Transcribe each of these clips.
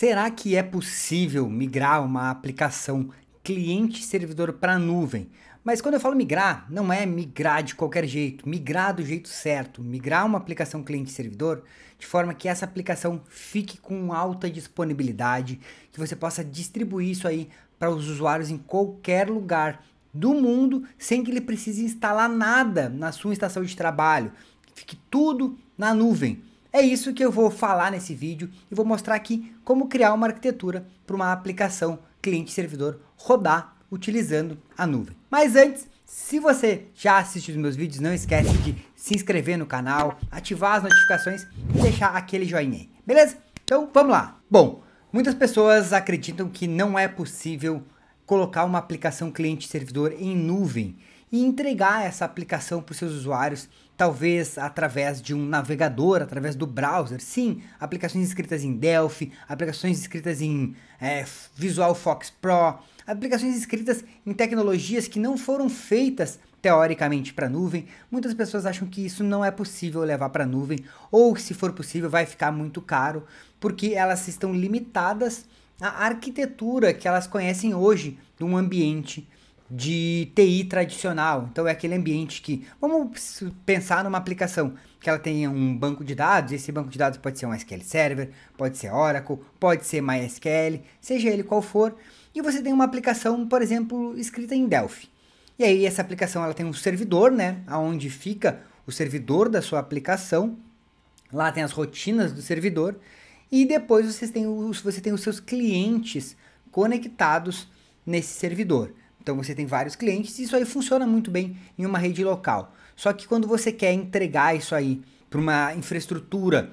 Será que é possível migrar uma aplicação cliente-servidor para a nuvem? Mas quando eu falo migrar, não é migrar de qualquer jeito, migrar do jeito certo, migrar uma aplicação cliente-servidor de forma que essa aplicação fique com alta disponibilidade, que você possa distribuir isso aí para os usuários em qualquer lugar do mundo sem que ele precise instalar nada na sua estação de trabalho, fique tudo na nuvem. É isso que eu vou falar nesse vídeo e vou mostrar aqui como criar uma arquitetura para uma aplicação cliente-servidor rodar utilizando a nuvem. Mas antes, se você já assistiu os meus vídeos, não esquece de se inscrever no canal, ativar as notificações e deixar aquele joinha aí, beleza? Então vamos lá. Bom, muitas pessoas acreditam que não é possível colocar uma aplicação cliente-servidor em nuvem e entregar essa aplicação para os seus usuários, talvez através de um navegador, através do browser. Sim, aplicações escritas em Delphi, aplicações escritas em é, Visual Fox Pro, aplicações escritas em tecnologias que não foram feitas teoricamente para nuvem. Muitas pessoas acham que isso não é possível levar para nuvem ou se for possível vai ficar muito caro, porque elas estão limitadas à arquitetura que elas conhecem hoje de um ambiente de TI tradicional. Então é aquele ambiente que vamos pensar numa aplicação que ela tenha um banco de dados, esse banco de dados pode ser um SQL Server, pode ser Oracle, pode ser MySQL, seja ele qual for, e você tem uma aplicação, por exemplo, escrita em Delphi. E aí essa aplicação ela tem um servidor, né, aonde fica o servidor da sua aplicação. Lá tem as rotinas do servidor e depois você tem os, você tem os seus clientes conectados nesse servidor. Então você tem vários clientes e isso aí funciona muito bem em uma rede local. Só que quando você quer entregar isso aí para uma infraestrutura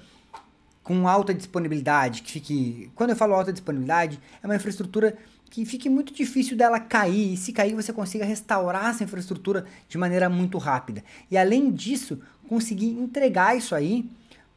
com alta disponibilidade, que fique. Quando eu falo alta disponibilidade, é uma infraestrutura que fique muito difícil dela cair, e se cair você consiga restaurar essa infraestrutura de maneira muito rápida. E além disso, conseguir entregar isso aí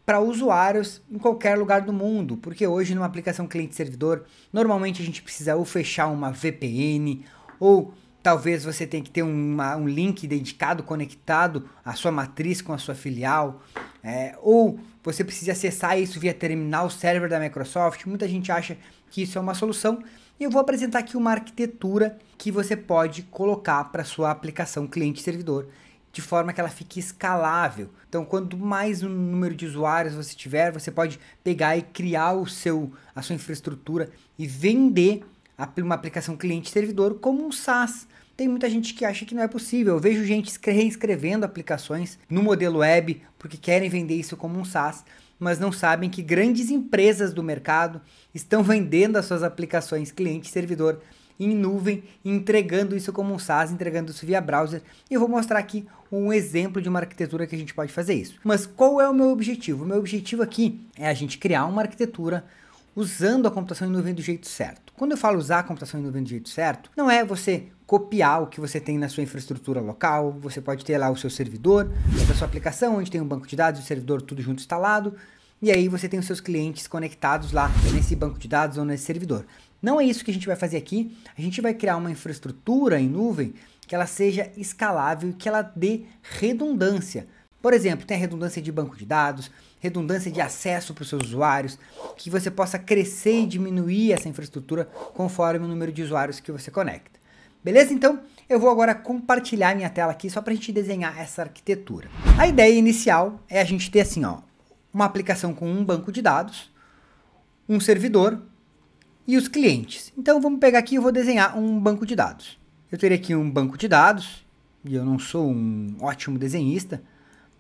para usuários em qualquer lugar do mundo, porque hoje numa aplicação cliente-servidor, normalmente a gente precisa ou fechar uma VPN ou talvez você tenha que ter uma, um link dedicado, conectado à sua matriz com a sua filial, é, ou você precisa acessar isso via terminal server da Microsoft. Muita gente acha que isso é uma solução. E eu vou apresentar aqui uma arquitetura que você pode colocar para sua aplicação cliente-servidor de forma que ela fique escalável. Então, quanto mais um número de usuários você tiver, você pode pegar e criar o seu a sua infraestrutura e vender uma aplicação cliente-servidor como um SaaS. Tem muita gente que acha que não é possível. Eu vejo gente reescrevendo aplicações no modelo web porque querem vender isso como um SaaS, mas não sabem que grandes empresas do mercado estão vendendo as suas aplicações cliente-servidor em nuvem, entregando isso como um SaaS, entregando isso via browser. E eu vou mostrar aqui um exemplo de uma arquitetura que a gente pode fazer isso. Mas qual é o meu objetivo? O meu objetivo aqui é a gente criar uma arquitetura usando a computação em nuvem do jeito certo. Quando eu falo usar a computação em nuvem do jeito certo, não é você copiar o que você tem na sua infraestrutura local, você pode ter lá o seu servidor, a sua aplicação, onde tem um banco de dados, o servidor tudo junto instalado, e aí você tem os seus clientes conectados lá nesse banco de dados ou nesse servidor. Não é isso que a gente vai fazer aqui. A gente vai criar uma infraestrutura em nuvem que ela seja escalável e que ela dê redundância por exemplo, tem a redundância de banco de dados, redundância de acesso para os seus usuários, que você possa crescer e diminuir essa infraestrutura conforme o número de usuários que você conecta. Beleza? Então, eu vou agora compartilhar minha tela aqui só para a gente desenhar essa arquitetura. A ideia inicial é a gente ter assim, ó, uma aplicação com um banco de dados, um servidor e os clientes. Então, vamos pegar aqui e vou desenhar um banco de dados. Eu teria aqui um banco de dados, e eu não sou um ótimo desenhista,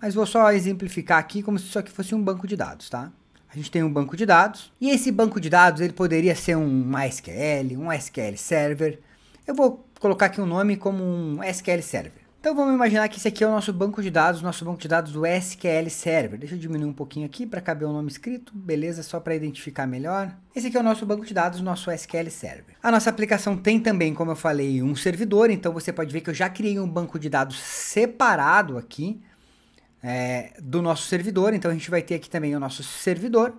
mas vou só exemplificar aqui como se isso aqui fosse um banco de dados, tá? A gente tem um banco de dados, e esse banco de dados ele poderia ser um MySQL, um SQL Server. Eu vou colocar aqui um nome como um SQL Server. Então vamos imaginar que esse aqui é o nosso banco de dados, nosso banco de dados do SQL Server. Deixa eu diminuir um pouquinho aqui para caber o nome escrito, beleza? Só para identificar melhor. Esse aqui é o nosso banco de dados, nosso SQL Server. A nossa aplicação tem também, como eu falei, um servidor, então você pode ver que eu já criei um banco de dados separado aqui é, do nosso servidor. Então a gente vai ter aqui também o nosso servidor.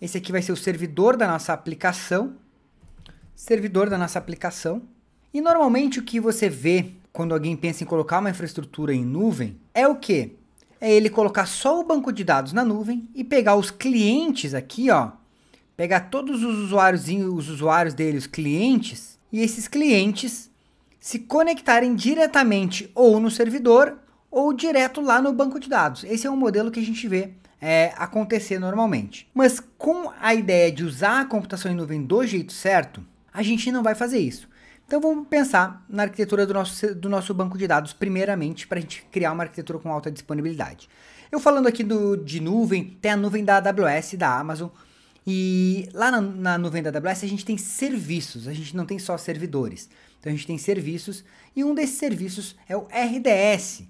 Esse aqui vai ser o servidor da nossa aplicação. Servidor da nossa aplicação. E normalmente o que você vê quando alguém pensa em colocar uma infraestrutura em nuvem é o que? É ele colocar só o banco de dados na nuvem e pegar os clientes aqui, ó. Pegar todos os usuários, os usuários dele, os clientes, e esses clientes se conectarem diretamente ou no servidor ou direto lá no banco de dados. Esse é um modelo que a gente vê é, acontecer normalmente. Mas com a ideia de usar a computação em nuvem do jeito certo, a gente não vai fazer isso. Então vamos pensar na arquitetura do nosso, do nosso banco de dados, primeiramente, para a gente criar uma arquitetura com alta disponibilidade. Eu falando aqui do, de nuvem, tem a nuvem da AWS da Amazon. E lá na, na, nuvem da AWS a gente tem serviços, a gente não tem só servidores. Então a gente tem serviços e um desses serviços é o RDS,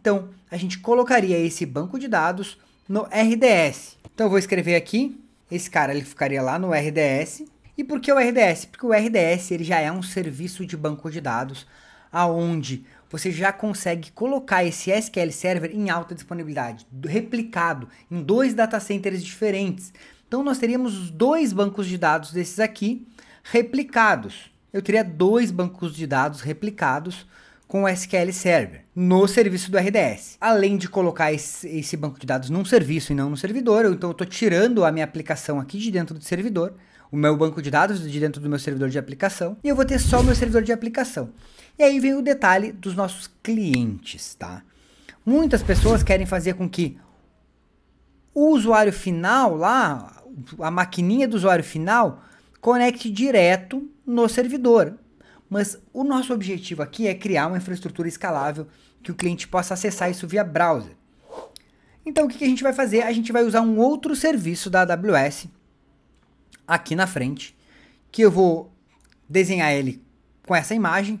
então, a gente colocaria esse banco de dados no RDS. Então, eu vou escrever aqui, esse cara ele ficaria lá no RDS. E por que o RDS? Porque o RDS ele já é um serviço de banco de dados, aonde você já consegue colocar esse SQL Server em alta disponibilidade, replicado em dois data centers diferentes. Então, nós teríamos dois bancos de dados desses aqui replicados. Eu teria dois bancos de dados replicados com o SQL Server no serviço do RDS. Além de colocar esse banco de dados num serviço e não no servidor, então eu estou tirando a minha aplicação aqui de dentro do servidor, o meu banco de dados de dentro do meu servidor de aplicação, e eu vou ter só o meu servidor de aplicação. E aí vem o detalhe dos nossos clientes, tá? Muitas pessoas querem fazer com que o usuário final lá, a maquininha do usuário final, conecte direto no servidor. Mas o nosso objetivo aqui é criar uma infraestrutura escalável que o cliente possa acessar isso via browser. Então o que a gente vai fazer? A gente vai usar um outro serviço da AWS aqui na frente, que eu vou desenhar ele com essa imagem,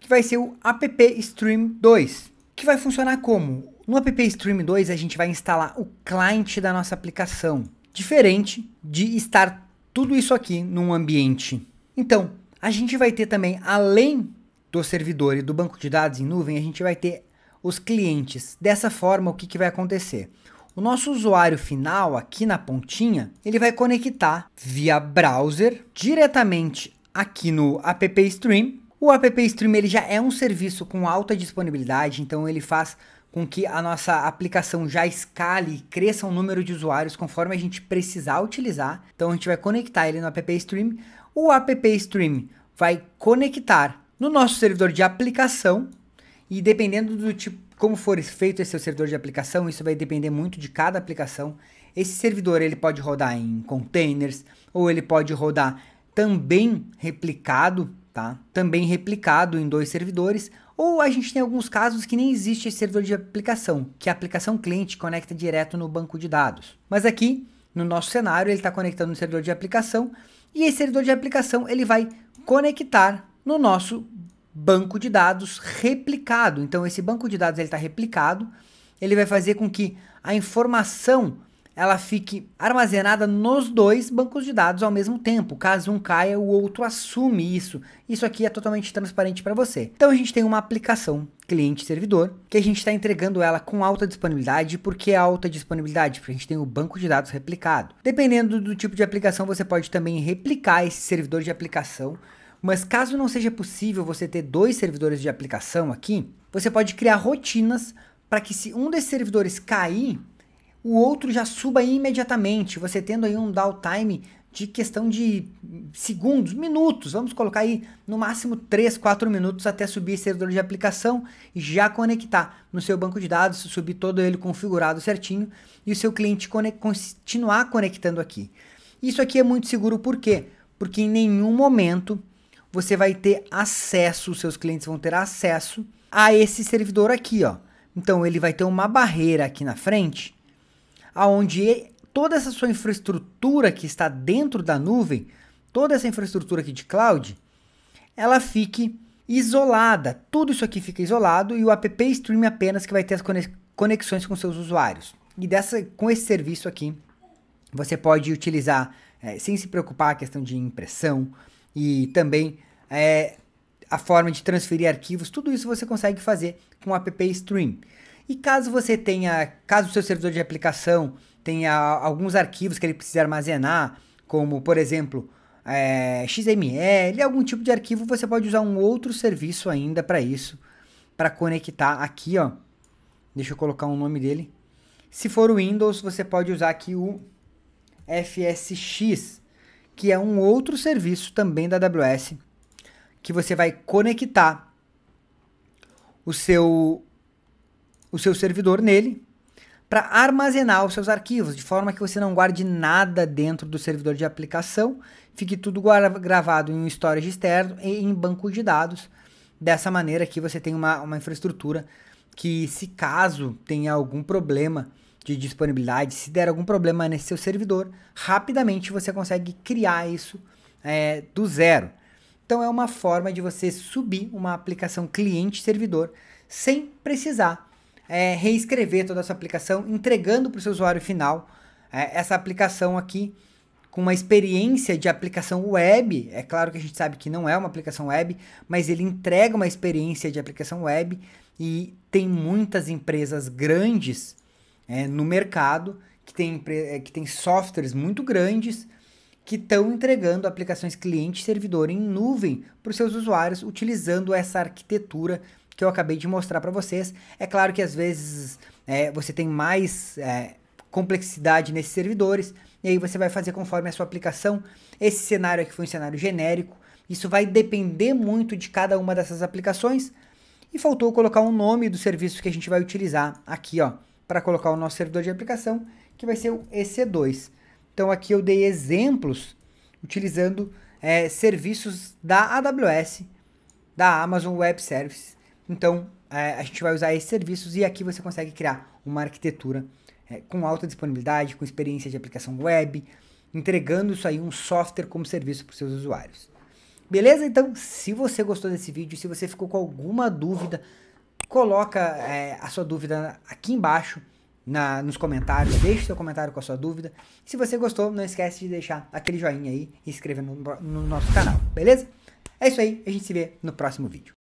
que vai ser o App Stream 2, que vai funcionar como? No App Stream 2 a gente vai instalar o cliente da nossa aplicação, diferente de estar tudo isso aqui num ambiente. Então, a gente vai ter também, além do servidor e do banco de dados em nuvem, a gente vai ter os clientes. Dessa forma, o que, que vai acontecer? O nosso usuário final, aqui na pontinha, ele vai conectar via browser diretamente aqui no App Stream. O App Stream ele já é um serviço com alta disponibilidade, então ele faz com que a nossa aplicação já escale e cresça o um número de usuários conforme a gente precisar utilizar. Então a gente vai conectar ele no App Stream o app Stream vai conectar no nosso servidor de aplicação e dependendo do tipo como for feito esse seu servidor de aplicação, isso vai depender muito de cada aplicação. Esse servidor ele pode rodar em containers ou ele pode rodar também replicado, tá? Também replicado em dois servidores. Ou a gente tem alguns casos que nem existe esse servidor de aplicação, que a aplicação cliente conecta direto no banco de dados. Mas aqui, no nosso cenário, ele está conectando no servidor de aplicação e esse servidor de replicação ele vai conectar no nosso banco de dados replicado. Então esse banco de dados ele está replicado, ele vai fazer com que a informação ela fique armazenada nos dois bancos de dados ao mesmo tempo. Caso um caia, o outro assume isso. Isso aqui é totalmente transparente para você. Então a gente tem uma aplicação cliente-servidor, que a gente está entregando ela com alta disponibilidade. Por que alta disponibilidade? Porque a gente tem o banco de dados replicado. Dependendo do tipo de aplicação, você pode também replicar esse servidor de aplicação mas caso não seja possível você ter dois servidores de aplicação aqui, você pode criar rotinas para que se um desses servidores cair, o outro já suba imediatamente, você tendo aí um downtime de questão de segundos, minutos, vamos colocar aí no máximo 3, 4 minutos até subir servidor de aplicação e já conectar no seu banco de dados, subir todo ele configurado certinho e o seu cliente continuar conectando aqui. Isso aqui é muito seguro por quê? Porque em nenhum momento você vai ter acesso, seus clientes vão ter acesso a esse servidor aqui, ó. Então ele vai ter uma barreira aqui na frente aonde toda essa sua infraestrutura que está dentro da nuvem, toda essa infraestrutura aqui de cloud, ela fique isolada. Tudo isso aqui fica isolado e o app stream apenas que vai ter as conexões com seus usuários. E dessa, com esse serviço aqui, você pode utilizar é, sem se preocupar a questão de impressão e também é, a forma de transferir arquivos. Tudo isso você consegue fazer com o app stream. E caso você tenha, caso o seu servidor de aplicação tenha alguns arquivos que ele precisa armazenar, como por exemplo é, eh, XML, algum tipo de arquivo, você pode usar um outro serviço ainda para isso, para conectar aqui, ó. Deixa eu colocar o um nome dele. Se for o Windows, você pode usar aqui o FSX, que é um outro serviço também da AWS, que você vai conectar o seu o seu servidor nele para armazenar os seus arquivos, de forma que você não guarde nada dentro do servidor de aplicação, fique tudo gravado em um storage externo e em banco de dados. Dessa maneira que você tem uma, uma infraestrutura que, se caso tenha algum problema de disponibilidade, se der algum problema nesse seu servidor, rapidamente você consegue criar isso é, do zero. Então é uma forma de você subir uma aplicação cliente-servidor sem precisar é, reescrever toda essa aplicação, entregando para o seu usuário final é, essa aplicação aqui com uma experiência de aplicação web. É claro que a gente sabe que não é uma aplicação web, mas ele entrega uma experiência de aplicação web e tem muitas empresas grandes é, no mercado que tem, é, que tem softwares muito grandes que estão entregando aplicações cliente-servidor em nuvem para os seus usuários utilizando essa arquitetura que eu acabei de mostrar para vocês. É claro que às vezes é, você tem mais é, complexidade nesses servidores, e aí você vai fazer conforme a sua aplicação. Esse cenário aqui foi um cenário genérico, isso vai depender muito de cada uma dessas aplicações. E faltou colocar o um nome do serviço que a gente vai utilizar aqui, ó, para colocar o nosso servidor de aplicação, que vai ser o EC2. Então aqui eu dei exemplos utilizando é, serviços da AWS, da Amazon Web Services então, é, a gente vai usar esses serviços e aqui você consegue criar uma arquitetura é, com alta disponibilidade, com experiência de aplicação web, entregando isso aí um software como serviço para os seus usuários. Beleza? Então, se você gostou desse vídeo, se você ficou com alguma dúvida, coloca é, a sua dúvida aqui embaixo na, nos comentários, deixe seu comentário com a sua dúvida. se você gostou, não esquece de deixar aquele joinha aí e se inscrever no, no nosso canal, beleza? É isso aí, a gente se vê no próximo vídeo.